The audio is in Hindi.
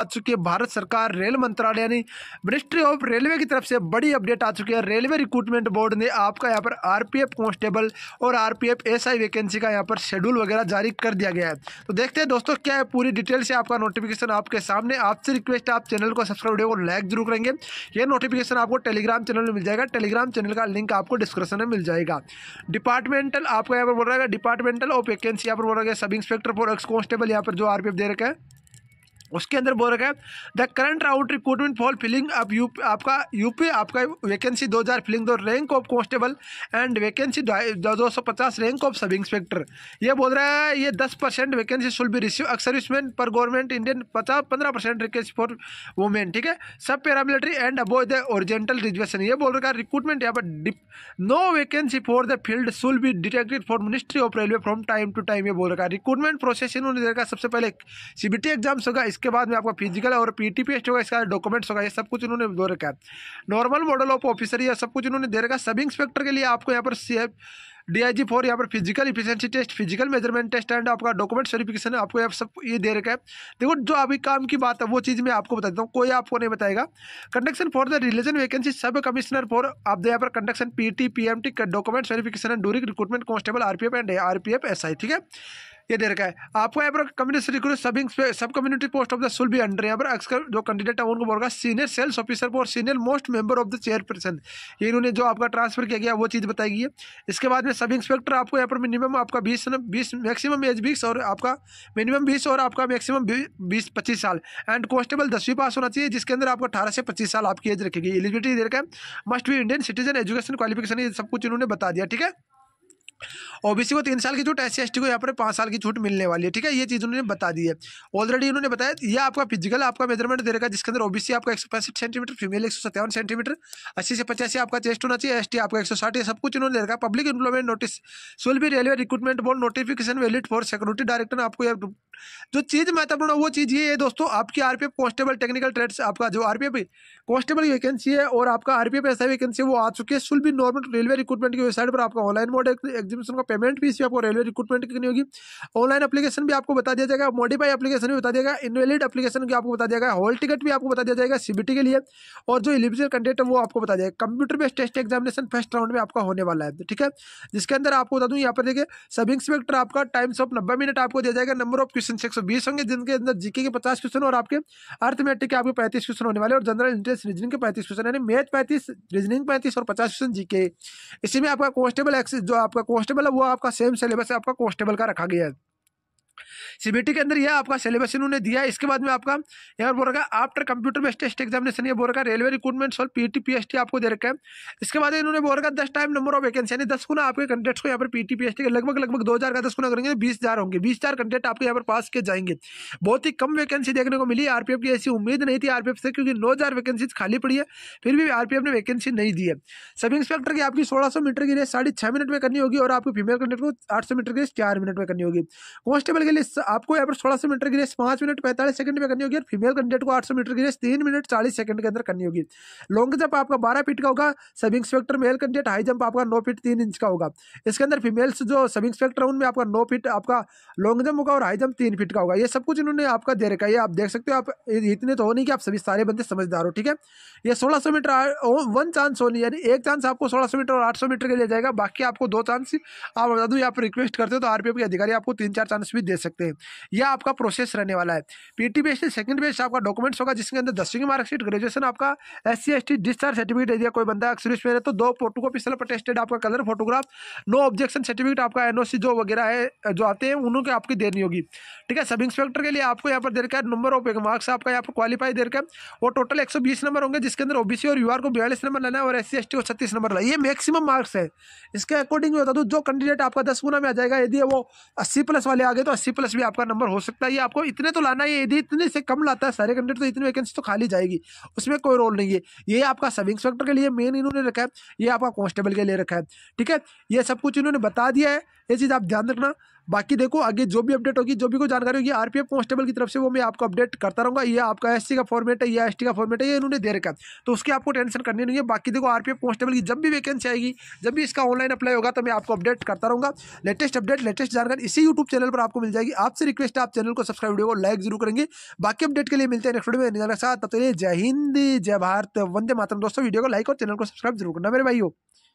आ चुकी है भारत सरकार रेल मंत्रालय ने मिनिस्ट्री ऑफ रेलवे की तरफ से बड़ी अपडेट आ चुकी है रेलवे रिक्रूटमेंट बोर्ड ने आपका यहाँ पर आरपीएफ कांस्टेबल और आरपीएफ एसआई वैकेंसी का यहाँ पर शेड्यूल वगैरह जारी कर दिया गया है तो देखते हैं दोस्तों क्या है पूरी डिटेल से आपका नोटिफिकेशन आपके सामने आपसे रिक्वेस्ट आप चैनल को सब्सक्राइब वीडियो को लाइक जरूर करेंगे यह नोटिफिकेशन आपको टेलीग्राम चैनल में मिल जाएगा टेलीग्राम चैनल का लिंक आपको डिस्क्रिप्शन में मिल जाएगा डिपार्टमेंटल आपका यहाँ पर बोल रहा है डिपार्टमेंटल ऑफ वैकेंसी यहाँ पर बोल रहा है sub inspector for x constable यहाँ पर जो आरपीएफ दे रखा है उसके अंदर बोल रखा है the current round recruitment for filling up यू आपका यूपी आपका वैकेंसी 2000 फिलिंग दो rank of constable and vacancy दो सौ पचास रैंक ऑफ सब इंस्पेक्टर ये बोल रहा है ये 10 percent vacancy shall be receive serviceman पर गवर्नमेंट इंडियन पचास पंद्रह परसेंट वैकेंसी फॉर वुमेन ठीक है सब paramilitary and above the horizontal reservation ये बोल रखा है रिक्रूटमेंट यहाँ पर no vacancy for the field shall be detected for ministry of railway from time to time ये बोल रखा है रिक्रूटमेंट प्रोसेस इन्होंने देखा सबसे पहले सीबीटी एग्जाम्स होगा इसके बाद में आपका फिजिकल और पी टी पेस्ट होगा इसका डॉक्यूमेंट्स होगा ये सब कुछ इन्होंने दे रखा है नॉर्मल मॉडल ऑफ ऑफिसर या सब कुछ इन्होंने दे रखा सब इंस्पेक्टर के लिए आपको यहाँ पर डी जी फोर यहाँ पर physical efficiency test physical measurement test and आपका डॉक्यूमेंट वेरिफिकेशन आपको यहाँ सब ये दे रखा है देखो जो अभी काम की बात है वो चीज़ मैं आपको बता देता हूँ कोई आपको नहीं बताएगा conduction for the religion vacancy सब कमिश्नर फॉर आप यहाँ पर conduction P T P M T document certification and during recruitment P RPF and RPF I ठीक है ये दे रखा है आपको यहाँ पर कम्युनिस्ट रिक्रूट सब सब कम्युनिटी पोस्ट ऑफ द सुल भी अंडर यहाँ पर अक्सर जो कैंडिडेट है उनको बोलगा सीनियर सेल्स ऑफिसर और senior most member of the chairperson ये इन्होंने जो आपका ट्रांसफर किया गया वो चीज़ बताई गई है इसके बाद में सब इंस्पेक्टर आपको यहाँ पर मिनिमम आपका बीस बीस मैक्सिमम एज बीस और आपका मिनिमम बीस और आपका मैक्सिमम बीस पच्चीस साल एंड कॉन्स्टेबल दसवीं पास होना चाहिए जिसके अंदर आपको अठारह से पच्चीस साल आपकी एज रखेगी एलिजिबिलिटी दे रखा है मस्ट भी इंडियन सिटीजन एजुकेशन क्वालिफिकेशन ये सब कुछ इन्होंने बता दिया ठीक है ओबीसी को तीन साल की छूट एस सी को यहाँ पर पाँच साल की छूट मिलने वाली है ठीक है ये चीज़ उन्होंने बता दी है ऑलरेडी उन्होंने बताया ये आपका फिजिकल आपका मेजरमेंट दे रहेगा जिसके अंदर ओबीसी आपका एक सेंटीमीटर फीमेल एक सेंटीमीटर अस्सी से पचासी आपका चेस्ट होना चाहिए एस आपका एक सब कुछ इन्होंने देखा public employment notice shall be railway recruitment board notification valid for security director आपको जो चीज़ महत्वपूर्ण वो चीज़ ये है दोस्तों आपकी आरपीएफ कॉन्स्टेबल टेक्निकल ट्रेड्स आपका जो आरपीएफ कॉन्स्टेबल वैकेंसी है और आपका आरपीएफ ऐसा वैकेंसी वो आ चुकी है shall be normal railway recruitment की वेबसाइट पर आपका ऑनलाइन मोड एग्जीबिशन का पेमेंट भी भी आपको रेलवे रिक्रूटमेंट की नहीं होगी ऑनलाइन अपलीकेशन भी आपको बता दिया जाएगा मॉडिफाई अपलीकेशन भी बता दिया इनवेलिड अपलीकेशन भी आपको बता दिया हॉल टिकट भी आपको बता दिया जाएगा सीबीटी के लिए और जो एलिजिबल कैंडिडेट है वो आपको बता दिया computer based test examination first round में आपका होने वाला है ठीक है जिसके अंदर आपको बता दूँ यहाँ पर देखिए सब इंस्पेक्टर आपका टाइम्स ऑफ नब्बे मिनट आपको दिया जाएगा नंबर ऑफ क्वेश्चन एक होंगे जिनके अंदर जीके के पचास क्वेश्चन और आपके अर्थमेटिक के आपके पैंतीस क्वेश्चन होने वाले और जनरल इंटरेस्ट रीजनिंग के पैंतीस क्वेश्चन यानी मैथ पैंतीस रीजनिंग पैंतीस और पचास क्वेश्चन जीके इसी में आपका कॉन्स्टेबल एक्सिस जो आपका कॉन्स्टेबल है वो आपका सेम सिलेबस है आपका कॉन्स्टेबल का रखा गया है सीबीटी के अंदर यह आपका सिलेबस इन्होंने दिया है इसके बाद में आपका यहाँ पर बोल रहा है after computer best test examination ये बोल रहा है railway recruitment solve PT PST आपको दे रखा है इसके बाद इन्होंने बोल रहा है दस टाइम नंबर ऑफ वैकेंसी यानी दस गुना आपके कंटेंट्स को यहाँ पर पीटी पीएसटी के लगभग लगभग दो का दस गुना करेंगे बीस हजार होंगे बीस हजार कंटेंट आपके यहाँ पर पास किए जाएंगे बहुत ही कम वैकेंसी देखने को मिली आरपीएफ की ऐसी उम्मीद नहीं थी आरपीएफ से क्योंकि नौ हजार वैकेंसी खाली पड़ी है फिर भी आरपीएफ ने वैकेंसी नहीं दी है सब इंस्पेक्टर की आपकी सोलह मीटर की रेस साढ़े मिनट में करनी होगी और आपकी फीमेल कैंडिडेट को आठ मीटर की रेस चार मिनट में करनी होगी कॉन्स्टेबल के लिए आपको यहाँ पर सोलह सौ मीटर की रेस पांच मिनट पैंतालीस सेकंड में करनी होगी और फीमेल कैंडिडेट को आठ सौ मीटर की रेस तीन मिनट चालीस सेकंड के अंदर करनी होगी लॉन्ग जंप आपका बारह फीट का होगा sub inspector male candidate high jump आपका नौ फीट तीन इंच का होगा इसके अंदर फीमेल्स जो सब इंस्पेक्टर है उनमें आपका नौ फीट आपका लॉन्ग जंप होगा और हाई जंप तीन फीट का होगा ये सब कुछ इन्होंने आपका दे रखा है आप देख सकते हो आप इतने तो हो नहीं कि आप सभी सारे बंदे समझदार हो ठीक है ये सोलह सौ मीटर वन चांस होनी यानी एक चांस आपको सोलह सौ मीटर और आठ सौ मीटर के लिए जाएगा बाकी आपको दो चांस आप बता दूँ यहाँ पर रिक्वेस्ट करते हो तो आरपीएफ के अधिकारी आपको तीन चार चांस भी दे दे सकते हैं यह आपका प्रोसेस रहने वाला है पीटी बेस्ट सेकंड बेस्ट आपका डॉक्यूमेंट्स होगा जिसके अंदर दसवीं की मार्कशीट ग्रेजुएशन आपका S C S T discharge certificate दे दिया कोई बंदा एक्सरीज में तो दो फोटो कॉपी सेल्फ अटेस्टेड आपका colour photograph no objection certificate आपका एन जो वगैरह है जो आते हैं उनके आपकी देनी होगी ठीक है सब इंस्पेक्टर के लिए आपको यहाँ पर दे रखा है नंबर ऑफ मार्क्स आपका यहाँ पर क्वालिफाई दे रखा है और टोटल एक नंबर होंगे जिसके अंदर ओबीसी और यू को बयालीस नंबर लेना है और एस सी को छत्तीस नंबर लेना ये मैक्सिमम मार्क्स है इसके अकॉर्डिंग बता दूँ जो कैंडिडेट आपका दस गुना में आ जाएगा यदि वो अस्सी प्लस वाले आ गए तो अस्सी सी प्लस भी आपका नंबर हो सकता है ये आपको इतने तो लाना है यदि इतने से कम लाता है सारे कैंडिडेट तो इतनी वैकेंसी तो खाली जाएगी उसमें कोई रोल नहीं है ये आपका सब इंस्पेक्टर के लिए मेन इन्होंने रखा है ये आपका कॉन्स्टेबल के लिए रखा है ठीक है ये सब कुछ इन्होंने बता दिया है ये चीज़ आप ध्यान रखना बाकी देखो आगे जो भी अपडेट होगी जो भी कोई जानकारी होगी आर पी एफ कॉन्स्टेबल की तरफ से वो मैं आपको अपडेट करता रहूँगा ये आपका एस का फॉर्मेट है या एस का फॉर्मेट है ये इन्होंने दे रखा तो उसकी आपको टेंशन करनी नहीं है बाकी देखो आर पी एफ कॉन्स्टेबल की जब भी वैकेंसी आएगी जब भी इसका ऑनलाइन अप्लाई होगा तो मैं आपको अपडेट करता रहूँगा लेटेस्ट अपडेट लेटेस्ट जानकारी इसी यूट्यूब चैनल पर आपको मिल जाएगी आपसे रिक्वेस्ट है आप चैनल को सब्सक्राइब वीडियो को लाइक जरूर करेंगे बाकी अपडेट के लिए मिलते हैं नेक्स्ट वीडियो में साथ तब तक जय हिंद जय भारत वंदे मातरम दोस्तों वीडियो को लाइक और चैनल को सब्सक्राइब जरूर करना मेरे भाई